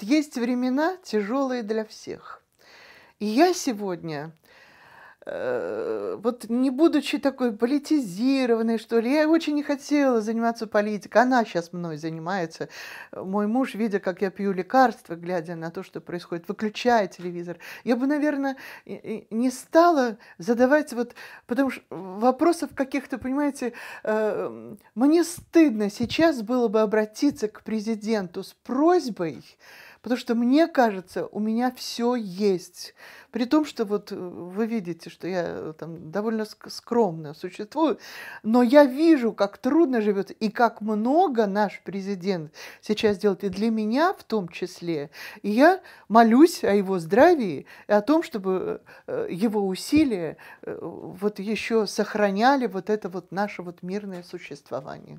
Есть времена тяжелые для всех. И я сегодня э, вот не будучи такой политизированной, что ли, я очень не хотела заниматься политикой. Она сейчас мной занимается. Мой муж, видя, как я пью лекарства, глядя на то, что происходит, выключая телевизор, я бы, наверное, не стала задавать вот, потому что вопросов каких-то, понимаете, э, мне стыдно сейчас было бы обратиться к президенту с просьбой, потому что мне кажется, у меня все есть. При том, что вот вы видите, что я там довольно скромно существую, но я вижу, как трудно живет и как много наш президент сейчас делает и для меня в том числе. И я молюсь о его здравии и о том, чтобы э, его усилия э, вот еще сохраняли вот это вот наше вот мирное существование.